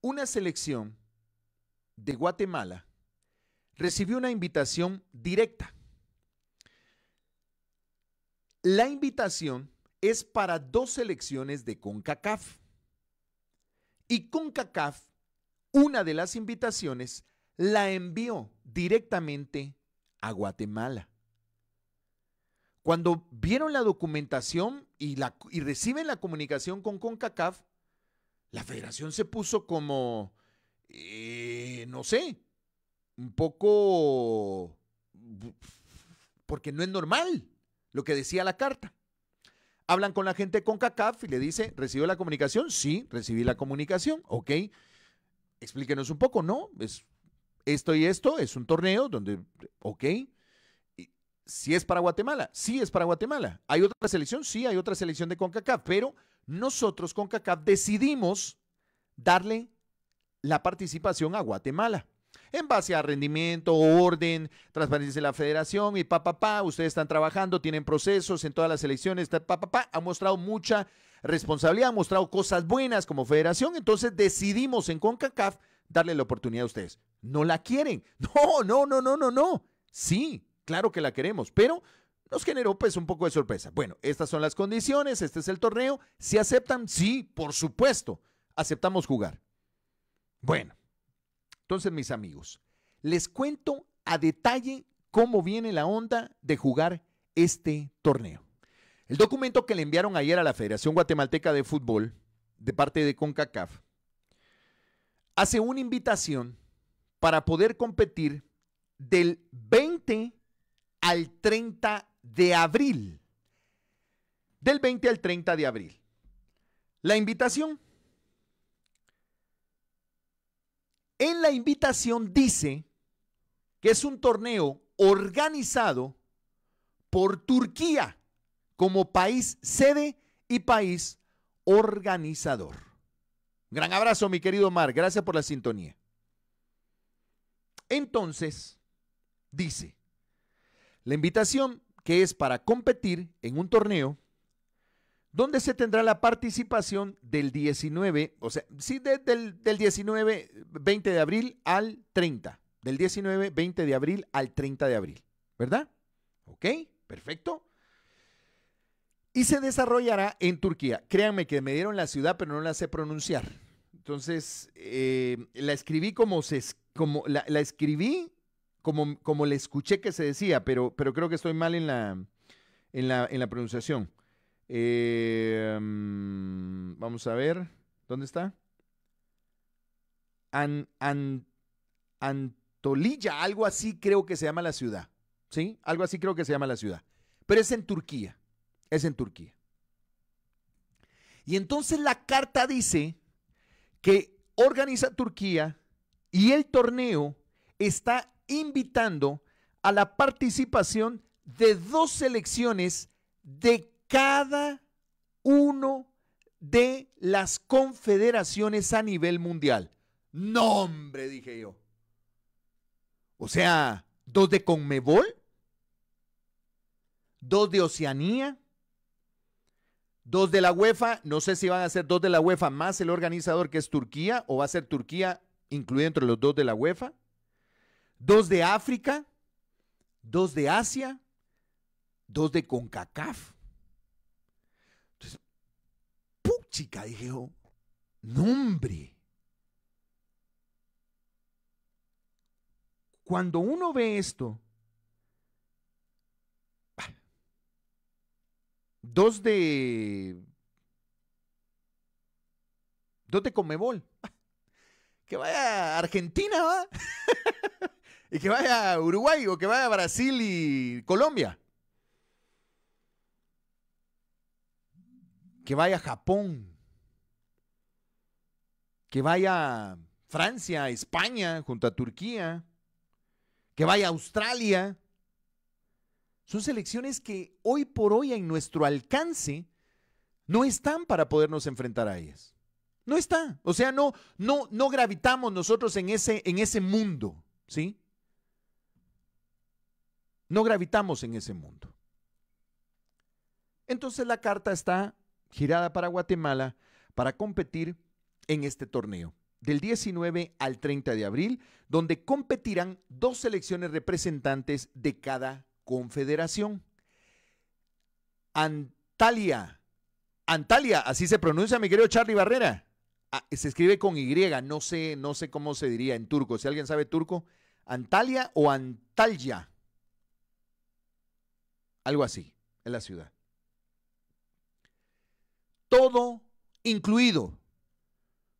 Una selección de Guatemala recibió una invitación directa. La invitación es para dos selecciones de CONCACAF. Y CONCACAF, una de las invitaciones, la envió directamente a Guatemala. Cuando vieron la documentación y, reciben la comunicación con CONCACAF, la federación se puso como, eh, no sé, un poco, porque no es normal lo que decía la carta. Hablan con la gente con CONCACAF y le dice, ¿recibió la comunicación? Sí, recibí la comunicación, ok. Explíquenos un poco, ¿no? Es esto y esto, es un torneo donde, ok. Si es para Guatemala, sí es para Guatemala. ¿Hay otra selección? Sí, hay otra selección de CONCACAF, pero nosotros con CACAF decidimos darle la participación a Guatemala. En base a rendimiento, orden, transparencia de la federación y papá, pa, pa, ustedes están trabajando, tienen procesos en todas las elecciones, papá, pa, pa, ha mostrado mucha responsabilidad, ha mostrado cosas buenas como federación, entonces decidimos en CONCACAF darle la oportunidad a ustedes. No la quieren. No, no, no, no, no, no. Sí, claro que la queremos, pero nos generó pues un poco de sorpresa. Bueno, estas son las condiciones, este es el torneo. Si aceptan, sí, por supuesto, aceptamos jugar. Bueno, entonces mis amigos, les cuento a detalle cómo viene la onda de jugar este torneo. El documento que le enviaron ayer a la Federación Guatemalteca de Fútbol de parte de CONCACAF hace una invitación para poder competir del 20 al 30 de abril. Del 20 al 30 de abril. La invitación. En la invitación dice que es un torneo organizado por Turquía como país sede y país organizador. Gran abrazo, mi querido Mar. Gracias por la sintonía. Entonces, dice, la invitación que es para competir en un torneo donde se tendrá la participación del 19, o sea, sí, desde del 19, 20 de abril al 30, del 19, 20 de abril al 30 de abril, ¿verdad? ¿Ok? Perfecto. Y se desarrollará en Turquía. Créanme que me dieron la ciudad, pero no la sé pronunciar. Entonces, eh, la escribí como se... Como la escribí como, le escuché que se decía, pero, pero creo que estoy mal en la, en la, pronunciación. Eh, mm, vamos a ver, ¿dónde está? Antolilla, algo así creo que se llama la ciudad, ¿sí? Algo así creo que se llama la ciudad, pero es en Turquía, es en Turquía. Y entonces la carta dice que organiza Turquía y el torneo está invitando a la participación de dos selecciones de cada uno de las confederaciones a nivel mundial. Nombre, dije yo. O sea, dos de Conmebol, dos de Oceanía, dos de la UEFA, no sé si van a ser dos de la UEFA más el organizador que es Turquía o va a ser Turquía incluido entre los dos de la UEFA dos de África, dos de Asia, dos de CONCACAF. Entonces, puchica, dije yo, nombre. Cuando uno ve esto, dos de dos de Comebol. Que vaya a Argentina, ¿va? y que vaya a Uruguay o que vaya a Brasil y Colombia. Que vaya a Japón. Que vaya a Francia, España, junto a Turquía. Que vaya a Australia. Son selecciones que hoy por hoy en nuestro alcance no están para podernos enfrentar a ellas. No está. O sea, no, no, no gravitamos nosotros en ese, en ese mundo, ¿sí? No gravitamos en ese mundo. Entonces la carta está girada para Guatemala para competir en este torneo, del 19 al 30 de abril, donde competirán dos selecciones representantes de cada confederación. Antalya, Antalya, así se pronuncia mi querido Charlie Barrera. Ah, se escribe con Y, no sé, no sé cómo se diría en turco. Si alguien sabe turco, Antalya o Antalya algo así, en la ciudad. Todo incluido.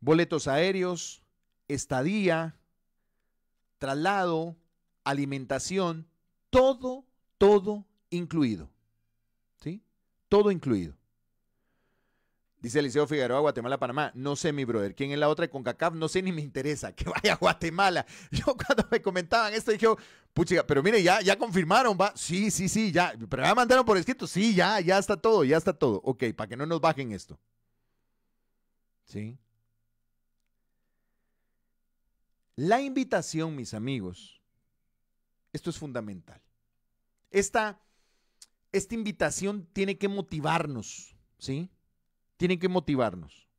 Boletos aéreos, estadía, traslado, alimentación, todo, todo incluido. ¿Sí? Todo incluido. Dice Eliseo Figueroa, Guatemala, Panamá. No sé, mi brother, quién es la otra Con CACAF. no sé ni me interesa. Que vaya a Guatemala. Yo cuando me comentaban esto dije, pucha, pero mire, ya, ya confirmaron, va. Sí, sí, sí, ya. Pero ya mandaron por escrito. Sí, ya, ya está todo, ya está todo. Ok, para que no nos bajen esto. ¿Sí? La invitación, mis amigos, esto es fundamental. Esta, esta invitación tiene que motivarnos, ¿sí? tienen que motivarnos.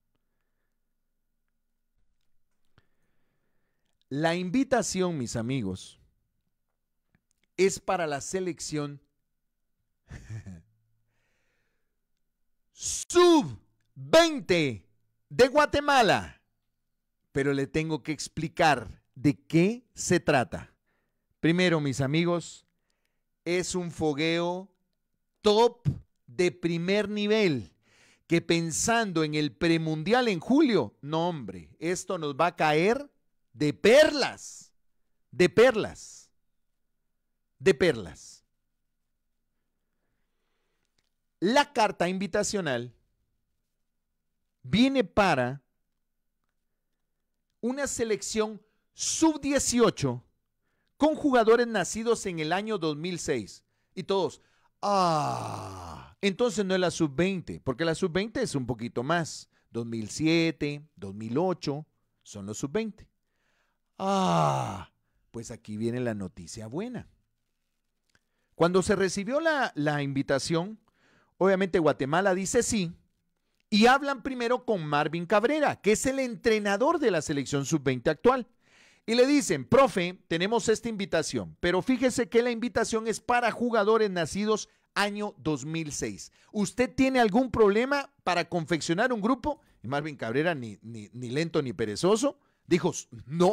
La invitación, mis amigos, es para la selección sub-20 de Guatemala. Pero le tengo que explicar de qué se trata. Primero, mis amigos, es un fogueo top de primer nivel que pensando en el premundial en julio, no hombre, esto nos va a caer de perlas, de perlas, de perlas. La carta invitacional viene para una selección sub-18 con jugadores nacidos en el año 2006. Y todos, Ah, entonces no es la sub-20, porque la sub-20 es un poquito más. 2007, 2008 son los sub-20. Ah, pues aquí viene la noticia buena. Cuando se recibió la, la invitación, obviamente Guatemala dice sí, y hablan primero con Marvin Cabrera, que es el entrenador de la selección sub-20 actual. Y le dicen, profe, tenemos esta invitación, pero fíjese que la invitación es para jugadores nacidos año 2006. ¿Usted tiene algún problema para confeccionar un grupo? Y Marvin Cabrera, ni, ni, lento ni perezoso, dijo, no,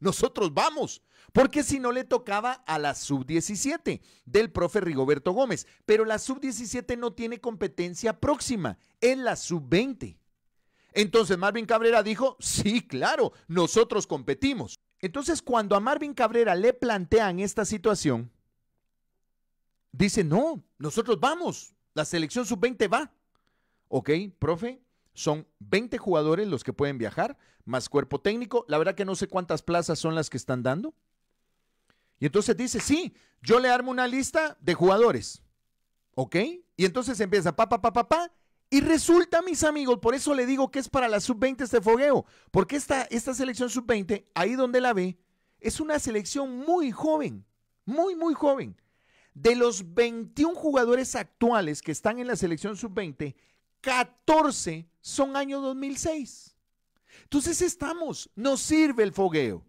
nosotros vamos, porque si no le tocaba a la sub-17 del profe Rigoberto Gómez, pero la sub-17 no tiene competencia próxima, es la sub-20. Entonces Marvin Cabrera dijo, sí, claro, nosotros competimos. Entonces cuando a Marvin Cabrera le plantean esta situación, dice, no, nosotros vamos, la selección sub-20 va. Ok, profe, son 20 jugadores los que pueden viajar, más cuerpo técnico. La verdad que no sé cuántas plazas son las que están dando. Y entonces dice, sí, yo le armo una lista de jugadores. ¿Ok? Y entonces empieza, pa, pa, pa, pa, pa, y resulta, mis amigos, por eso le digo que es para la sub-20 este fogueo, porque esta, esta selección sub-20, ahí donde la ve, es una selección muy joven, muy, muy joven. De los 21 jugadores actuales que están en la selección sub-20, 14 son año 2006. Entonces estamos, nos sirve el fogueo.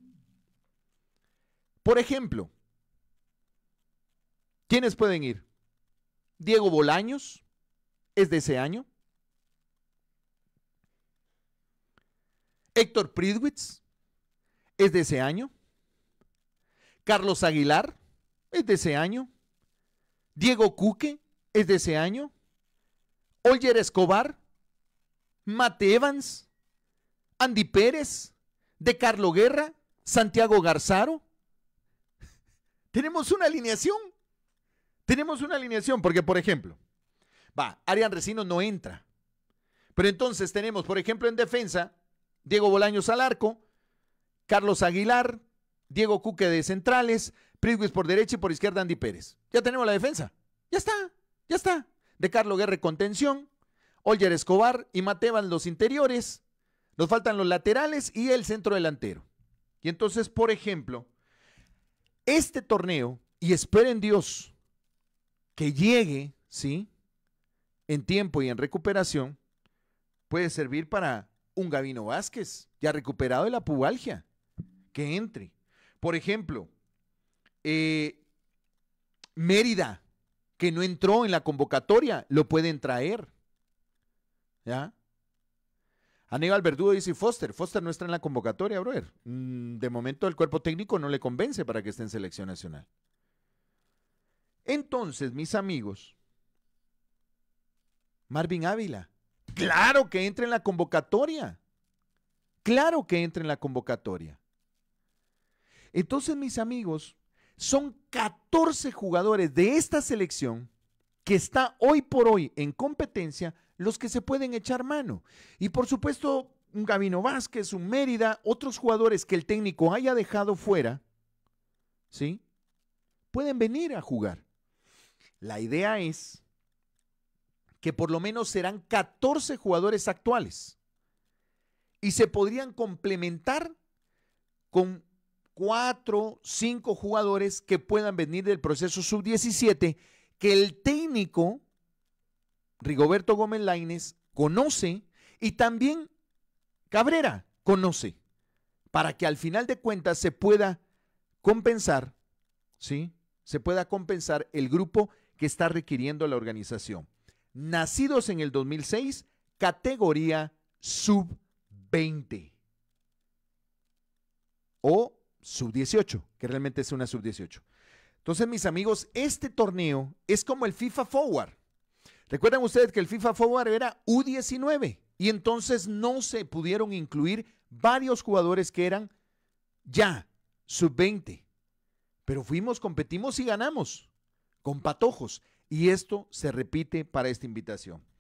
Por ejemplo, ¿quiénes pueden ir? Diego Bolaños es de ese año. Héctor Pridwitz es de ese año. Carlos Aguilar es de ese año. Diego Cuque es de ese año. Olger Escobar, Mate Evans, Andy Pérez, De Carlo Guerra, Santiago Garzaro. Tenemos una alineación. Tenemos una alineación, porque por ejemplo, va, Arián Resino no entra. Pero entonces tenemos, por ejemplo, en defensa Diego Bolaños al arco, Carlos Aguilar, Diego Cuque de centrales, Prisguis por derecha y por izquierda Andy Pérez. Ya tenemos la defensa. Ya está, ya está. De Carlos Guerre contención, Olger Escobar y Mateban los interiores. Nos faltan los laterales y el centro delantero. Y entonces, por ejemplo, este torneo, y esperen Dios que llegue, ¿sí? En tiempo y en recuperación, puede servir para un Gavino Vázquez, ya recuperado de la pubalgia, que entre. Por ejemplo, eh, Mérida, que no entró en la convocatoria, lo pueden traer. ¿Ya? Aníbal Verdugo dice Foster. Foster no está en la convocatoria, brother. Mm, de momento el cuerpo técnico no le convence para que esté en selección nacional. Entonces, mis amigos, Marvin Ávila Claro que entra en la convocatoria. Claro que entra en la convocatoria. Entonces, mis amigos, son 14 jugadores de esta selección que está hoy por hoy en competencia los que se pueden echar mano. Y por supuesto, un Gabino Vázquez, un Mérida, otros jugadores que el técnico haya dejado fuera, ¿sí? Pueden venir a jugar. La idea es que por lo menos serán 14 jugadores actuales y se podrían complementar con cuatro, 5 jugadores que puedan venir del proceso sub-17 que el técnico Rigoberto Gómez Laines conoce y también Cabrera conoce para que al final de cuentas se pueda compensar, ¿sí? Se pueda compensar el grupo que está requiriendo la organización nacidos en el 2006, categoría sub-20 o sub-18, que realmente es una sub-18. Entonces, mis amigos, este torneo es como el FIFA Forward. Recuerdan ustedes que el FIFA Forward era U19 y entonces no se pudieron incluir varios jugadores que eran ya sub-20. Pero fuimos, competimos y ganamos con patojos. Y esto se repite para esta invitación.